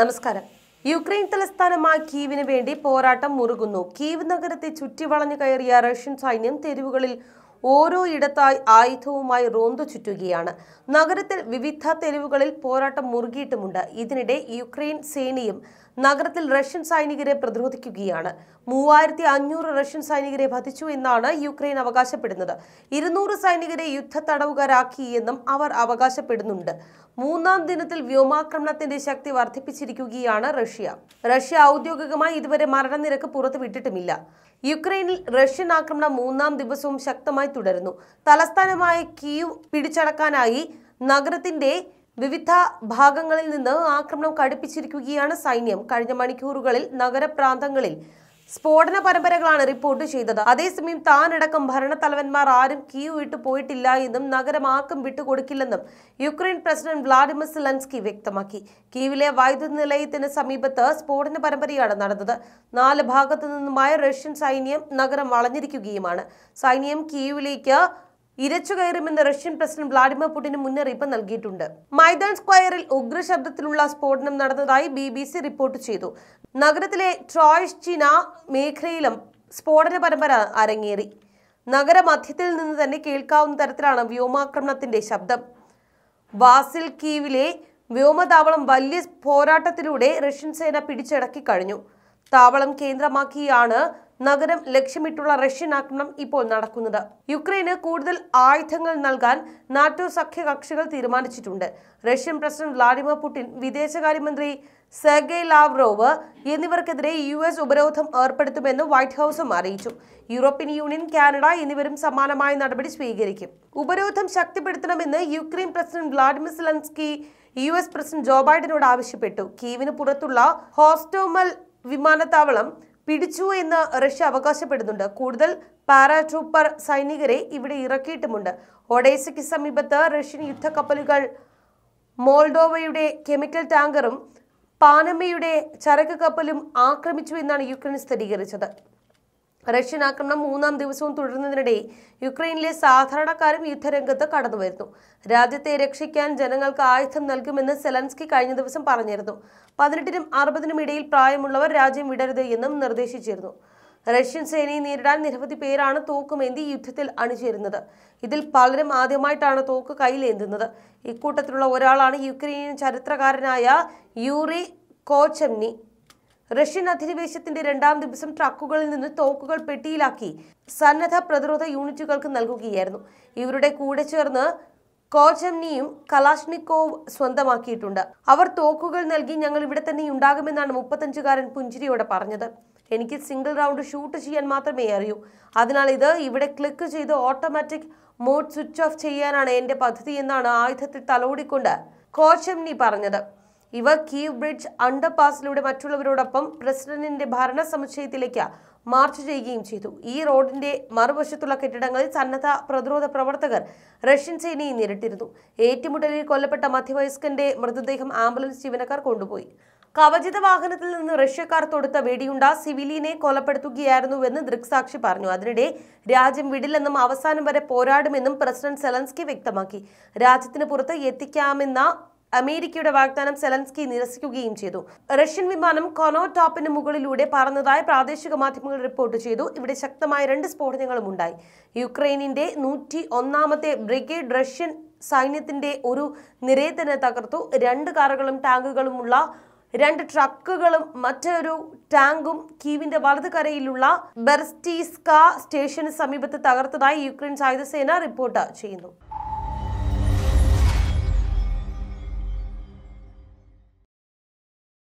നമസ്കാരം യുക്രൈൻ തലസ്ഥാനമായ കീവിന് വേണ്ടി പോരാട്ടം മുറുകുന്നു കീവ് നഗരത്തെ ചുറ്റിവളഞ്ഞു കയറിയ റഷ്യൻ സൈന്യം തെരുവുകളിൽ ഓരോ ഇടത്തായി ആയുധവുമായി റോന്തു ചുറ്റുകയാണ് നഗരത്തിൽ വിവിധ തെരുവുകളിൽ പോരാട്ടം മുറുകിയിട്ടുമുണ്ട് ഇതിനിടെ യുക്രൈൻ സേനയും നഗരത്തിൽ റഷ്യൻ സൈനികരെ പ്രതിരോധിക്കുകയാണ് മൂവായിരത്തി അഞ്ഞൂറ് റഷ്യൻ സൈനികരെ വധിച്ചു എന്നാണ് യുക്രൈൻ അവകാശപ്പെടുന്നത് ഇരുന്നൂറ് സൈനികരെ യുദ്ധ തടവുകാരാക്കിയെന്നും അവർ അവകാശപ്പെടുന്നുണ്ട് മൂന്നാം ദിനത്തിൽ വ്യോമാക്രമണത്തിന്റെ ശക്തി വർദ്ധിപ്പിച്ചിരിക്കുകയാണ് റഷ്യ റഷ്യ ഔദ്യോഗികമായി ഇതുവരെ മരണനിരക്ക് പുറത്തുവിട്ടിട്ടുമില്ല യുക്രൈനിൽ റഷ്യൻ ആക്രമണം മൂന്നാം ദിവസവും ശക്തമായി തുടരുന്നു തലസ്ഥാനമായ കീവ് പിടിച്ചടക്കാനായി നഗരത്തിന്റെ വിവിധ ഭാഗങ്ങളിൽ നിന്ന് ആക്രമണം കടുപ്പിച്ചിരിക്കുകയാണ് സൈന്യം കഴിഞ്ഞ മണിക്കൂറുകളിൽ നഗരപ്രാന്തങ്ങളിൽ സ്ഫോടന പരമ്പരകളാണ് റിപ്പോർട്ട് ചെയ്തത് അതേസമയം താനടക്കം ഭരണത്തലവന്മാർ ആരും കീവ് വിട്ടു പോയിട്ടില്ല എന്നും നഗരം ആർക്കും വിട്ടുകൊടുക്കില്ലെന്നും യുക്രൈൻ പ്രസിഡന്റ് വ്ളാഡിമിർ സിലൻസ്കി വ്യക്തമാക്കി കീവിലെ വൈദ്യുത നിലയത്തിന് സമീപത്ത് സ്ഫോടന പരമ്പരയാണ് നടന്നത് നാല് ഭാഗത്തു നിന്നുമായ റഷ്യൻ സൈന്യം നഗരം വളഞ്ഞിരിക്കുകയുമാണ് സൈന്യം കീവിലേക്ക് ഇരച്ചു കയറുമെന്ന് റഷ്യൻ പ്രസിഡന്റ് വ്ളാഡിമിർ പുടിന് മുന്നറിയിപ്പ് നൽകിയിട്ടുണ്ട് മൈദാൻ സ്ക്വയറിൽ ഉഗ്രശബ്ദത്തിലുള്ള സ്ഫോടനം നടന്നതായി ബി ബി സി റിപ്പോർട്ട് ചെയ്തു നഗരത്തിലെ ട്രോയ്ഷ്ചിന മേഖലയിലും സ്ഫോടന പരമ്പര അരങ്ങേറി നഗരമധ്യത്തിൽ നിന്ന് തന്നെ കേൾക്കാവുന്ന തരത്തിലാണ് വ്യോമാക്രമണത്തിന്റെ ശബ്ദം വാസിൽ കീവിലെ വ്യോമതാവളം വലിയ പോരാട്ടത്തിലൂടെ റഷ്യൻ സേന പിടിച്ചടക്കി കഴിഞ്ഞു താവളം കേന്ദ്രമാക്കിയാണ് നഗരം ലക്ഷ്യമിട്ടുള്ള റഷ്യൻ ആക്രമണം ഇപ്പോൾ നടക്കുന്നത് യുക്രൈന് കൂടുതൽ ആയുധങ്ങൾ നൽകാൻ നാറ്റോ സഖ്യകക്ഷികൾ തീരുമാനിച്ചിട്ടുണ്ട് റഷ്യൻ പ്രസിഡന്റ് വ്ളാഡിമിർ പുടിൻ വിദേശകാര്യമന്ത്രി സെർഗൈ ലാവ്റോവ് എന്നിവർക്കെതിരെ യു എസ് ഉപരോധം ഏർപ്പെടുത്തുമെന്ന് വൈറ്റ് ഹൌസും അറിയിച്ചു യൂറോപ്യൻ യൂണിയൻ കാനഡ എന്നിവരും സമാനമായ നടപടി സ്വീകരിക്കും ഉപരോധം ശക്തിപ്പെടുത്തണമെന്ന് Ukraine president Vladimir Zelensky U S president Joe ബൈഡനോട് ആവശ്യപ്പെട്ടു കീവിന് പുറത്തുള്ള ഹോസ്റ്റോമൽ വിമാനത്താവളം പിടിച്ചു എന്ന് റഷ്യ അവകാശപ്പെടുന്നുണ്ട് കൂടുതൽ പാരാട്രൂപ്പർ സൈനികരെ ഇവിടെ ഇറക്കിയിട്ടുമുണ്ട് ഒഡേസയ്ക്ക് സമീപത്ത് റഷ്യൻ യുദ്ധക്കപ്പലുകൾ മോൾഡോവയുടെ കെമിക്കൽ ടാങ്കറും പാനമയുടെ ചരക്ക് കപ്പലും ആക്രമിച്ചു എന്നാണ് യുക്രൈൻ സ്ഥിരീകരിച്ചത് റഷ്യൻ ആക്രമണം മൂന്നാം ദിവസവും തുടരുന്നതിനിടെ യുക്രൈനിലെ സാധാരണക്കാരും യുദ്ധരംഗത്ത് കടന്നുവരുന്നു രാജ്യത്തെ രക്ഷിക്കാൻ ജനങ്ങൾക്ക് ആയുധം നൽകുമെന്ന് സെലൻസ്കി കഴിഞ്ഞ ദിവസം പറഞ്ഞിരുന്നു പതിനെട്ടിനും അറുപതിനും ഇടയിൽ പ്രായമുള്ളവർ രാജ്യം വിടരുത് എന്നും നിർദ്ദേശിച്ചിരുന്നു റഷ്യൻ സേനയെ നേരിടാൻ നിരവധി പേരാണ് തോക്കുമേന്തി യുദ്ധത്തിൽ അണിചേരുന്നത് ഇതിൽ പലരും ആദ്യമായിട്ടാണ് തോക്ക് കയ്യിലേന്തുന്നത് ഇക്കൂട്ടത്തിലുള്ള ഒരാളാണ് യുക്രൈനിയൻ ചരിത്രകാരനായ യൂറി കോച്ചംനി റഷ്യൻ അധിനിവേശത്തിന്റെ രണ്ടാം ദിവസം ട്രക്കുകളിൽ നിന്ന് തോക്കുകൾ പെട്ടിയിലാക്കി സന്നദ്ധ പ്രതിരോധ യൂണിറ്റുകൾക്ക് നൽകുകയായിരുന്നു ഇവരുടെ കൂടെ ചേർന്ന് കോചംനിയും കലാഷ്നിക്കോവ് സ്വന്തമാക്കിയിട്ടുണ്ട് അവർ തോക്കുകൾ നൽകി ഞങ്ങൾ ഇവിടെ തന്നെ ഉണ്ടാകുമെന്നാണ് മുപ്പത്തഞ്ചുകാരൻ പുഞ്ചിരിയോടെ പറഞ്ഞത് എനിക്ക് സിംഗിൾ റൗണ്ട് ഷൂട്ട് ചെയ്യാൻ മാത്രമേ അറിയൂ അതിനാൽ ഇത് ഇവിടെ ക്ലിക്ക് ചെയ്ത് ഓട്ടോമാറ്റിക് മോഡ് സ്വിച്ച് ഓഫ് ചെയ്യാനാണ് എൻ്റെ പദ്ധതി എന്നാണ് ആയുധത്തിൽ തലോടിക്കൊണ്ട് കോശംനി പറഞ്ഞത് ഇവർ കീവ് ബ്രിഡ്ജ് അണ്ടർപാസിലൂടെ മറ്റുള്ളവരോടൊപ്പം പ്രസിഡന്റിന്റെ ഭരണ സമുച്ചയത്തിലേക്ക് മാർച്ച് ചെയ്യുകയും ചെയ്തു ഈ റോഡിന്റെ മറുവശത്തുള്ള കെട്ടിടങ്ങളിൽ സന്നദ്ധ പ്രതിരോധ പ്രവർത്തകർ റഷ്യൻ സേനയെ നേരിട്ടിരുന്നു ഏറ്റുമുട്ടലിൽ കൊല്ലപ്പെട്ട മധ്യവയസ്കന്റെ മൃതദേഹം ആംബുലൻസ് ജീവനക്കാർ കൊണ്ടുപോയി കവചിത വാഹനത്തിൽ നിന്ന് റഷ്യക്കാർ തൊടുത്ത വെടിയുണ്ട സിവിലിനെ കൊലപ്പെടുത്തുകയായിരുന്നുവെന്ന് ദൃക്സാക്ഷി പറഞ്ഞു അതിനിടെ രാജ്യം വിടില്ലെന്നും അവസാനം വരെ പോരാടുമെന്നും പ്രസിഡന്റ് സെലൻസ്കി വ്യക്തമാക്കി രാജ്യത്തിന് പുറത്ത് എത്തിക്കാമെന്ന അമേരിക്കയുടെ വാഗ്ദാനം സെലൻസ്കി നിരസിക്കുകയും ചെയ്തു റഷ്യൻ വിമാനം കൊനോ ടോപ്പിന് മുകളിലൂടെ പറന്നതായി പ്രാദേശിക മാധ്യമങ്ങൾ റിപ്പോർട്ട് ചെയ്തു ഇവിടെ ശക്തമായ രണ്ട് സ്ഫോടനങ്ങളും ഉണ്ടായി യുക്രൈനിന്റെ നൂറ്റി ഒന്നാമത്തെ ബ്രിഗേഡ് റഷ്യൻ സൈന്യത്തിന്റെ ഒരു നിരയെ തന്നെ തകർത്തു രണ്ട് കാറുകളും ടാങ്കുകളുമുള്ള രണ്ട് ട്രക്കുകളും മറ്റൊരു ടാങ്കും കീവിന്റെ വലതു കരയിലുള്ള ബെർസ്റ്റീസ്ക സ്റ്റേഷന് സമീപത്ത് തകർത്തതായി യുക്രൈൻ സായുധസേന റിപ്പോർട്ട് ചെയ്യുന്നു